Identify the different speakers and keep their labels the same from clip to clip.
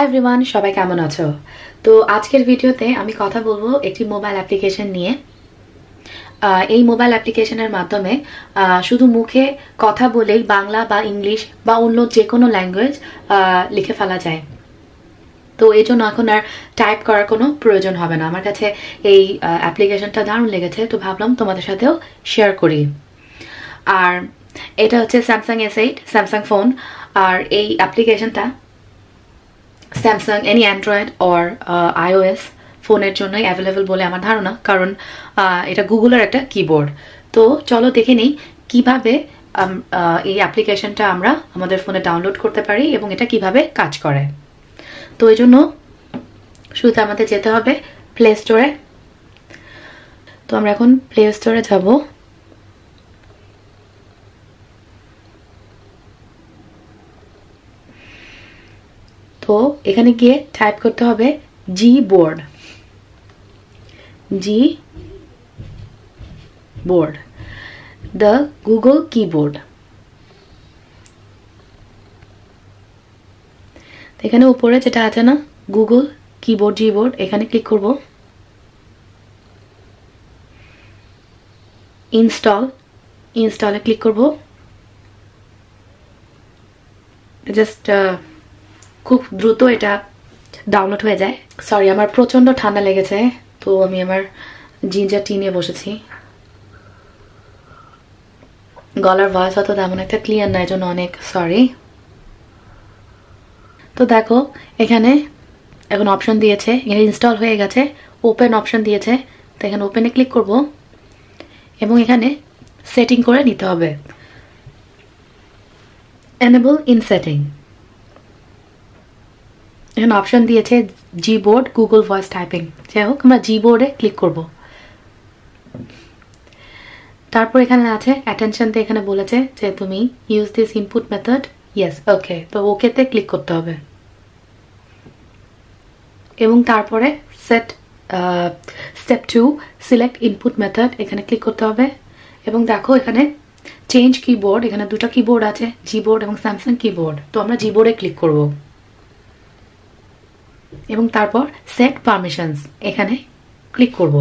Speaker 1: Hi everyone সবাই কেমন আছো তো আজকের ভিডিওতে আমি কথা বলবো একটি মোবাইল অ্যাপ্লিকেশন নিয়ে এই মোবাইল অ্যাপ্লিকেশনের মাধ্যমে শুধু মুখে কথা বলেই বাংলা বা ইংলিশ বা অন্য যে কোনো ল্যাঙ্গুয়েজ লিখে ফেলা যায় তো এই জন্য এখন আর টাইপ করার কোনো প্রয়োজন হবে না আমার কাছে এই অ্যাপ্লিকেশনটা দারুণ লেগেছে তো ভাবলাম তোমাদের সাথেও শেয়ার করি আর এটা হচ্ছে Samsung S eight Samsung phone আর এই অ্যাপ্লিকেশনটা Samsung any Android or iOS ফোনের জন্যই অ্যাভেলেবেল বলে আমার ধারণা কারণ uh, এটা গুগলের একটা কিবোর্ড তো চলো দেখে নিই কীভাবে um, uh, এই অ্যাপ্লিকেশনটা আমরা আমাদের ফোনে ডাউনলোড করতে পারি এবং এটা কিভাবে কাজ করে তো এই জন্য শুধু আমাদের যেতে হবে প্লে স্টোরে তো আমরা এখন প্লে স্টোরে যাবো দেখো এখানে গিয়ে টাইপ করতে হবে G board G board the Google keyboard এখানে উপরে যেটা আছে না গুগল কিবোর্ড জি বোর্ড এখানে ক্লিক করব ইনস্টল ইনস্টলে ক্লিক করব জাস্ট খুব দ্রুত এটা ডাউনলোড হয়ে যায় সরি আমার প্রচন্ড ঠান্ডা লেগেছে তো আমি আমার জিঞ্জার টি নিয়ে বসেছি গলার ভয়েস হয়তো তেমন একটা ক্লিয়ার নাই জন্য অনেক সরি তো দেখো এখানে এখন অপশন দিয়েছে এখানে ইনস্টল হয়ে গেছে ওপেন অপশন দিয়েছে তো এখানে ওপেনে ক্লিক করব এবং এখানে সেটিং করে নিতে হবে এনেবল ইন সেটিং এখানে অপশন দিয়েছে G board Google voice typing যাই হোক আমরা জি বোর্ডে ক্লিক করব তারপর এখানে আছে দিয়ে এখানে বলেছে যে তুমি use this input method yes okay তো ওকেতে ক্লিক করতে হবে এবং তারপরে set step two select input method এখানে ক্লিক করতে হবে এবং দেখো এখানে চেঞ্জ কিবোর্ড এখানে দুটো কিবোর্ড আছে জিবোর্ড এবং স্যামসাং কিবোর্ড তো আমরা জিবোর্ডে ক্লিক করবো এবং তারপর সেট পারমিশনস এখানে ক্লিক করব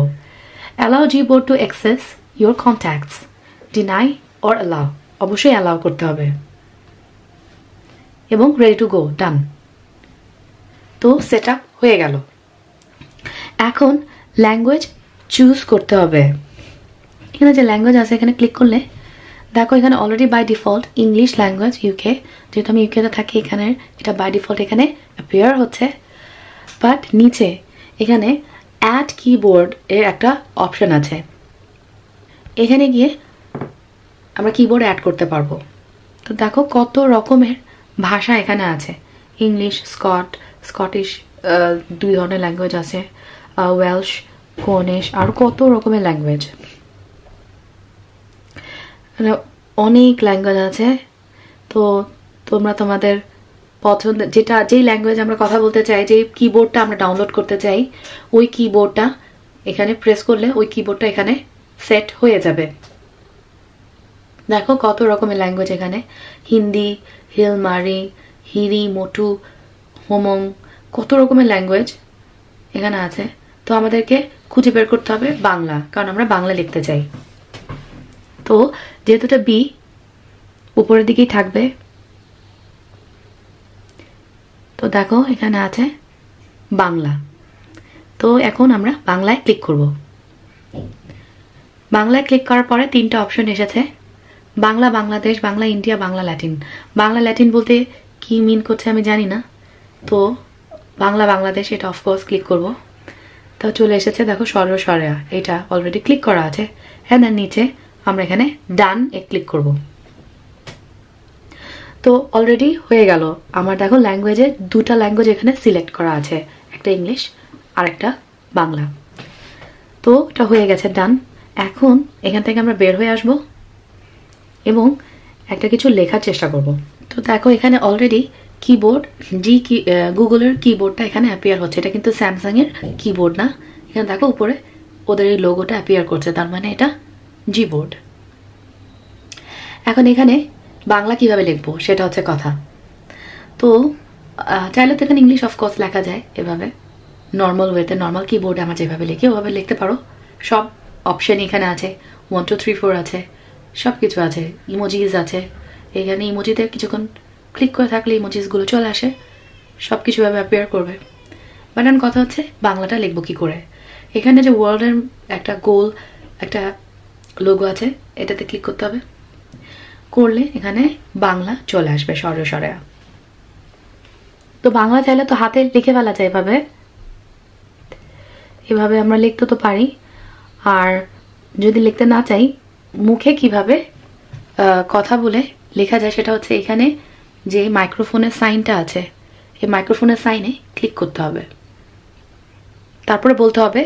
Speaker 1: allow G board to access your contacts deny or allow অবশ্যই অ্যালাউ করতে হবে এবং রেডি টু গো ডান তো সেট হয়ে গেল এখন ল্যাঙ্গুয়েজ চুজ করতে হবে এখানে যে ল্যাঙ্গুয়েজ আছে এখানে ক্লিক করলে দেখো এখানে already by default English language UK যেহেতু আমি ইউকেতে থাকি এখানে এটা বাই ডিফল্ট এখানে অ্যাপিয়ার হচ্ছে বাট নিচে এখানে অ্যাড কিবোর্ড এর একটা অপশান আছে এখানে গিয়ে আমরা কিবোর্ড অ্যাড করতে পারবো তো দেখো কত রকমের ভাষা এখানে আছে ইংলিশ স্কট স্কটিশ দুই ধরনের ল্যাঙ্গুয়েজ আছে ওয়েলশ কোনেশ আর কত রকমের ল্যাঙ্গুয়েজ অনেক ল্যাঙ্গুয়েজ আছে তো তোমরা তোমাদের পছন্দ যেটা যেই ল্যাঙ্গুয়েজ আমরা কথা বলতে চাই যে কিবোর্ডটা আমরা ডাউনলোড করতে চাই ওই কিবোর্ডটা এখানে প্রেস করলে ওই কিবোর্ডটা এখানে সেট হয়ে যাবে দেখো কত রকমের ল্যাঙ্গুয়েজ এখানে হিন্দি হিলমারি হিরি মোটু হোমং কত রকমের ল্যাঙ্গুয়েজ এখানে আছে তো আমাদেরকে খুঁজে বের করতে হবে বাংলা কারণ আমরা বাংলা লিখতে চাই তো যেহেতু এটা বি উপরের দিকেই থাকবে তো দেখো এখানে আছে বাংলা তো এখন আমরা বাংলায় ক্লিক করব বাংলায় ক্লিক করার পরে তিনটা অপশন এসেছে Bangla Bangladesh Bangla India Bangla Latin Bangla Latin বলতে কি মিন করছে আমি জানি না তো বাংলা বাংলাদেশ এটা অফকোর্স ক্লিক করব তো চলে এসেছে দেখো সর্ব সরেয়া এটা অলরেডি ক্লিক করা আছে হ্যাঁ নিচে আমরা এখানে ডান এ ক্লিক করবো তো অলরেডি হয়ে গেল আমার দেখো ল্যাঙ্গুয়েজে দুটা ল্যাঙ্গুয়েজ এখানে সিলেক্ট করা আছে একটা ইংলিশ আর একটা বাংলা তো এটা হয়ে গেছে ডান এখন এখান থেকে আমরা বের হয়ে আসব এবং একটা কিছু লেখার চেষ্টা করব তো দেখো এখানে অলরেডি কিবোর্ড জি কি গুগলের কিবোর্ডটা এখানে অ্যাপিয়ার হচ্ছে এটা কিন্তু স্যামসাংয়ের কিবোর্ড না এখানে দেখো উপরে ওদের এই লোগোটা অ্যাপিয়ার করছে তার মানে এটা জি বোর্ড এখন এখানে বাংলা কিভাবে লিখবো সেটা হচ্ছে কথা তো চাইলে তো এখানে ইংলিশ অফকোর্স লেখা যায় এভাবে নর্মাল ওয়েতে নর্মাল কিবোর্ডে আমার যেভাবে লিখি ওভাবে লিখতে পারো সব অপশন এখানে আছে ওয়ান টু থ্রি ফোর আছে সব কিছু আছে ইমোজিস আছে এখানে ইমোজিতে কিছুক্ষণ ক্লিক করে থাকলে ইমোজিসগুলো চলে আসে সব কিছুভাবে অ্যাপিয়ার করবে বাট কথা হচ্ছে বাংলাটা লিখবো কী করে এখানে যে ওয়ার্ল্ডের একটা গোল একটা লোগো আছে এটাতে ক্লিক করতে হবে করলে এখানে বাংলা চলে আসবে সরসরা তো বাংলা চাইলে তো হাতে লিখে ফেলা যায় এভাবে এভাবে আমরা লিখতে তো পারি আর যদি লিখতে না চাই মুখে কিভাবে কথা বলে লেখা যায় সেটা হচ্ছে এখানে যে মাইক্রোফোনের সাইনটা আছে এই মাইক্রোফোনের সাইনে ক্লিক করতে হবে তারপরে বলতে হবে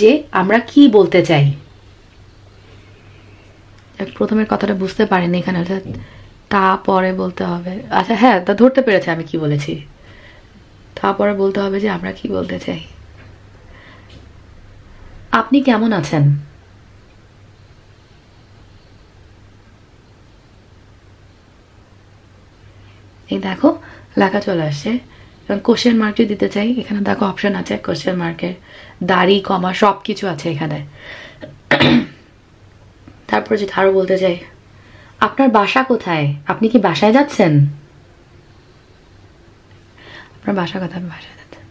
Speaker 1: যে আমরা কি বলতে চাই প্রথমের কথাটা বুঝতে পারিনি এখানে আচ্ছা, তারপরে বলতে হবে আচ্ছা হ্যাঁ তা ধরতে পেরেছে আমি কি বলেছি তারপরে বলতে হবে যে আমরা কি বলতে চাই আপনি কেমন আছেন এই দেখো লেখা চলে আসছে কারণ কোশ্চেন মার্ক যদি দিতে চাই এখানে দেখো অপশন আছে কোশ্চেন মার্কের দাড়ি কমা সব কিছু আছে এখানে যে আরও বলতে চাই আপনার বাসা কোথায় আপনি কি বাসায় যাচ্ছেন আপনার বাসা কোথায় বাসায় যাচ্ছেন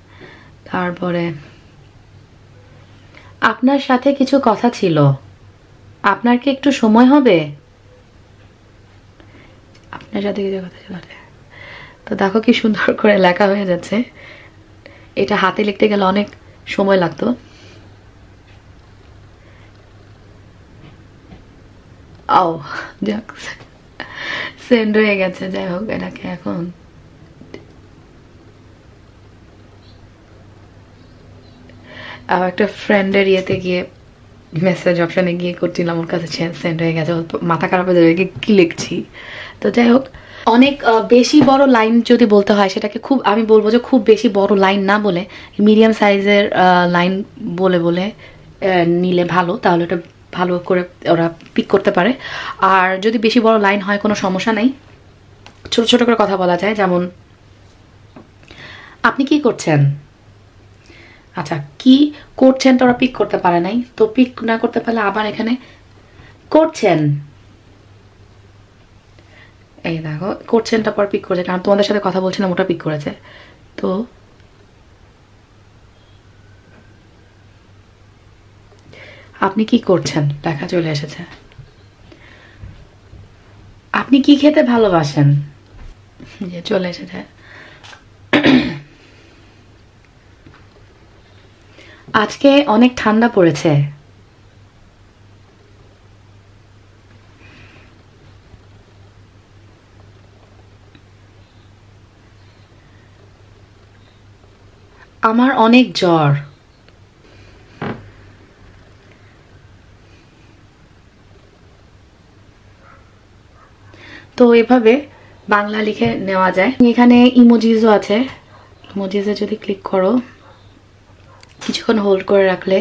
Speaker 1: তারপরে আপনার সাথে কিছু কথা ছিল আপনার কি একটু সময় হবে আপনার সাথে কিছু কথা ছিল তো দেখো কি সুন্দর করে লেখা হয়ে যাচ্ছে এটা হাতে লিখতে গেলে অনেক সময় লাগতো আও সেন্ড হয়ে গেছে যাই হোক এটাকে এখন আর একটা ফ্রেন্ডের ইয়েতে গিয়ে মেসেজ গিয়ে করছিলাম ওর কাছে সেন্ড হয়ে গেছে মাথা খারাপ হয়ে যাবে কি লিখছি তো যাই হোক অনেক বেশি বড় লাইন যদি বলতে হয় সেটাকে খুব আমি বলবো যে খুব বেশি বড় লাইন না বলে মিডিয়াম সাইজের লাইন বলে বলে নিলে ভালো তাহলে ওটা ভালো করে ওরা পিক করতে পারে আর যদি বেশি বড় লাইন হয় কোনো সমস্যা নেই ছোট ছোট করে কথা বলা যায় যেমন আপনি কি করছেন আচ্ছা কি করছেন তো ওরা পিক করতে পারে নাই তো পিক না করতে পারলে আবার এখানে করছেন এই দেখো করছেন তারপর পিক করেছে কারণ তোমাদের সাথে কথা বলছিলাম ওটা পিক করেছে তো আপনি কি করছেন লেখা চলে এসেছে আপনি কি খেতে ভালোবাসেন যে চলে এসেছে আজকে অনেক ঠান্ডা পড়েছে আমার অনেক জ্বর তো এভাবে বাংলা লিখে নেওয়া যায় এখানে ইমোজিজও আছে ইমোজিজে যদি ক্লিক করো কিছুক্ষণ হোল্ড করে রাখলে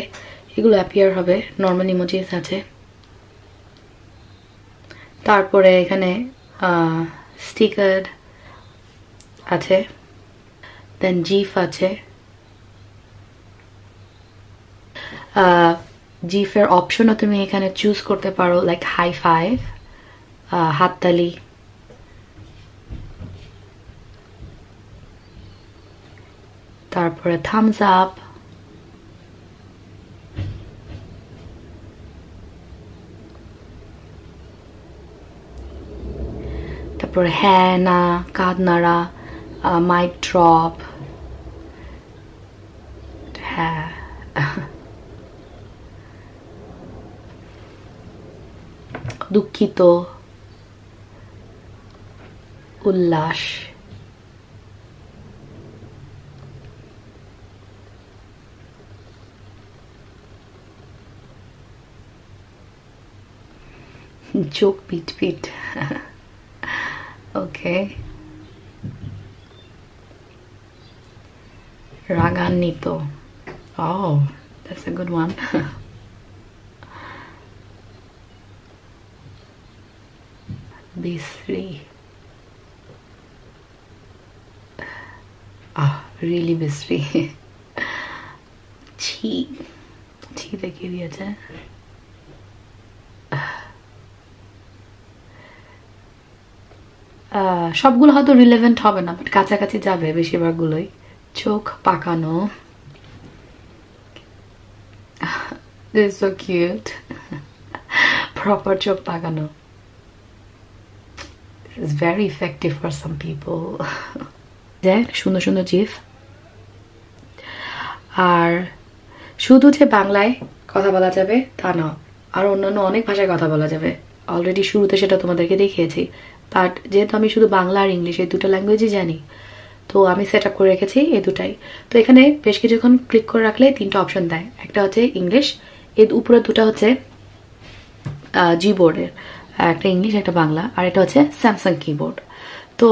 Speaker 1: এগুলো অ্যাপিয়ার হবে নর্মাল ইমোজিস আছে তারপরে এখানে স্টিকার আছে দেন জিফ আছে জিফের অপশনও তুমি এখানে চুজ করতে পারো লাইক হাই ফাইভ হাততালি star for a thumbs up. তারপর হ্যাঁ না কাঁধ নাড়া মাইক ড্রপ হ্যাঁ দুঃখিত উল্লাস joke beat beat okay raganito oh that's a good one Bisri ah really really Bisri ছি ছি দেখিয়ে দিয়েছে সবগুলো হয়তো রিলেভেন্ট হবে না বাট কাছাকাছি যাবে বেশিরভাগগুলোই চোখ পাকানো প্রপার চোখ পাকানো it's very effective for some people দেখ সুন্দর সুন্দর চিফ আর শুধু যে বাংলায় কথা বলা যাবে তা না আর অন্যান্য অনেক ভাষায় কথা বলা যাবে অলরেডি শুরুতে সেটা তোমাদেরকে দেখিয়েছি বাট যেহেতু আমি শুধু বাংলা আর ইংলিশ এই দুটো ল্যাঙ্গুয়েজই জানি তো আমি সেট আপ করে রেখেছি এই দুটাই তো এখানে বেশ কিছুক্ষণ ক্লিক করে রাখলে তিনটা অপশন দেয় একটা হচ্ছে ইংলিশ এর উপরে দুটা হচ্ছে জি বোর্ডের একটা ইংলিশ একটা বাংলা আর এটা হচ্ছে স্যামসাং কিবোর্ড তো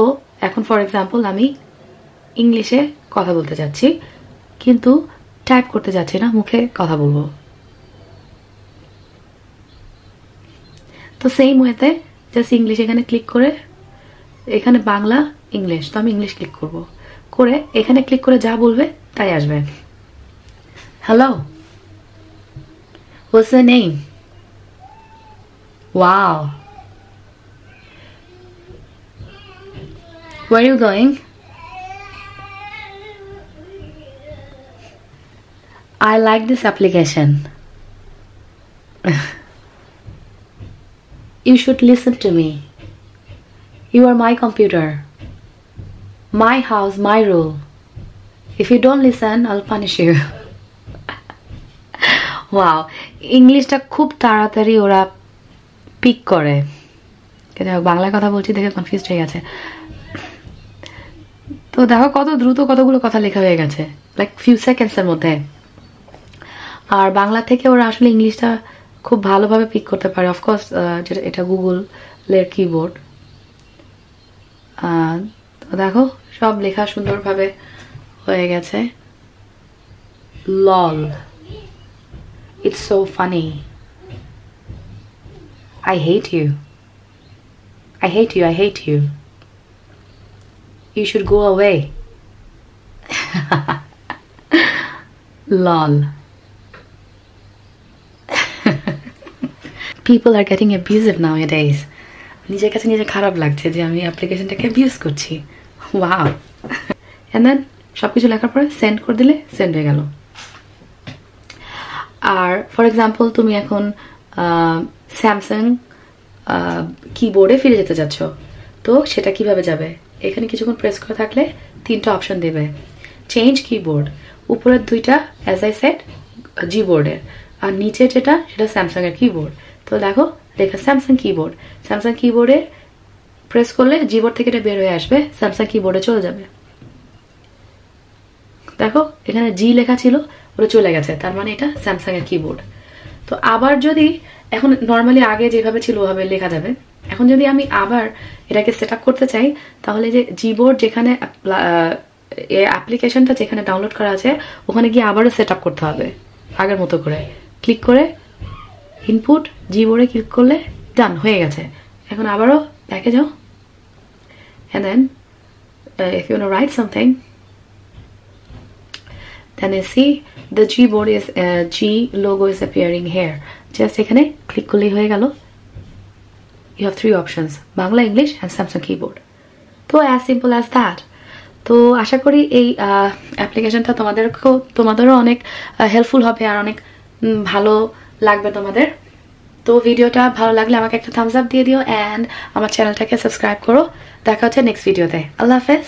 Speaker 1: এখন ফর এক্সাম্পল আমি ইংলিশে কথা বলতে যাচ্ছি কিন্তু টাইপ করতে যাচ্ছি না মুখে কথা বলবো তো সেই ওয়েতে জাস্ট ইংলিশ এখানে ক্লিক করে এখানে বাংলা ইংলিশ তো আমি ইংলিশ ক্লিক করব করে এখানে ক্লিক করে যা বলবে তাই আসবে হ্যালো হোস নেই name wow Where are you going? I like this application. You should listen to me. You are my computer. My house, my rule. If you don't listen, I'll punish you. Wow ইংলিশটা খুব তাড়াতাড়ি ওরা pick করে বাংলায় কথা বলছি দেখে confuse হয়ে গেছে তো দেখো কত দ্রুত কতগুলো কথা লেখা হয়ে গেছে লাইক ফিউ সেকেন্ডসের মধ্যে আর বাংলা থেকে ওরা আসলে ইংলিশটা খুব ভালোভাবে পিক করতে পারে অফকোর্স যেটা এটা গুগলের কিবোর্ড দেখো সব লেখা সুন্দরভাবে হয়ে গেছে lol it's so funny I hate you I hate you I hate you you should go away lol people are getting abusive nowadays নিজের কাছে নিজে খারাপ লাগছে যে আমি অ্যাপ্লিকেশনটাকে অ্যাবিউজ করছি ওয়াও দেন সব কিছু লেখার পরে সেন্ড করে দিলে সেন্ড হয়ে গেল আর ফর এক্সাম্পল তুমি এখন স্যামসাং কিবোর্ডে ফিরে যেতে চাচ্ছ তো সেটা কিভাবে যাবে এখানে কিছুক্ষণ প্রেস করে থাকলে তিনটা অপশন দেবে চেঞ্জ কিবোর্ড উপরের দুইটা অ্যাজ আই সেট জি বোর্ডের আর নিচে যেটা সেটা স্যামসাংয়ের কিবোর্ড তো দেখো দেখা স্যামসাং কিবোর্ড স্যামসাং কিবোর্ডে প্রেস করলে জিবোর্ড থেকে এটা বের হয়ে আসবে স্যামসাং কিবোর্ডে চলে যাবে দেখো এখানে জি লেখা ছিল ওটা চলে গেছে তার মানে এটা স্যামসাং এর কিবোর্ড তো আবার যদি এখন নর্মালি আগে যেভাবে ছিল ওভাবে লেখা যাবে এখন যদি আমি আবার এটাকে সেট করতে চাই তাহলে যে জিবোর্ড যেখানে অ্যাপ্লিকেশনটা যেখানে ডাউনলোড করা আছে ওখানে গিয়ে আবারও সেট করতে হবে আগের মতো করে ক্লিক করে ইনপুট জিবোর্ডে ক্লিক করলে ডান হয়ে গেছে এখন আবারও ব্যাকে যাও and then if you want to write something then you see the gboard is uh, g logo is appearing here just এখানে ক্লিক করলেই হয়ে গেল you have three options Bangla English and samsung keyboard তো as simple as that তো আশা করি এই অ্যাপ্লিকেশনটা তোমাদেরকেও তোমাদেরও অনেক হেল্পফুল হবে আর অনেক ভালো লাগবে তোমাদের তো ভিডিওটা ভালো লাগলে আমাকে একটা থামস আপ দিয়ে দিও অ্যান্ড আমার চ্যানেলটাকে সাবস্ক্রাইব করো দেখা হচ্ছে নেক্সট ভিডিওতে আল্লাহ হাফেজ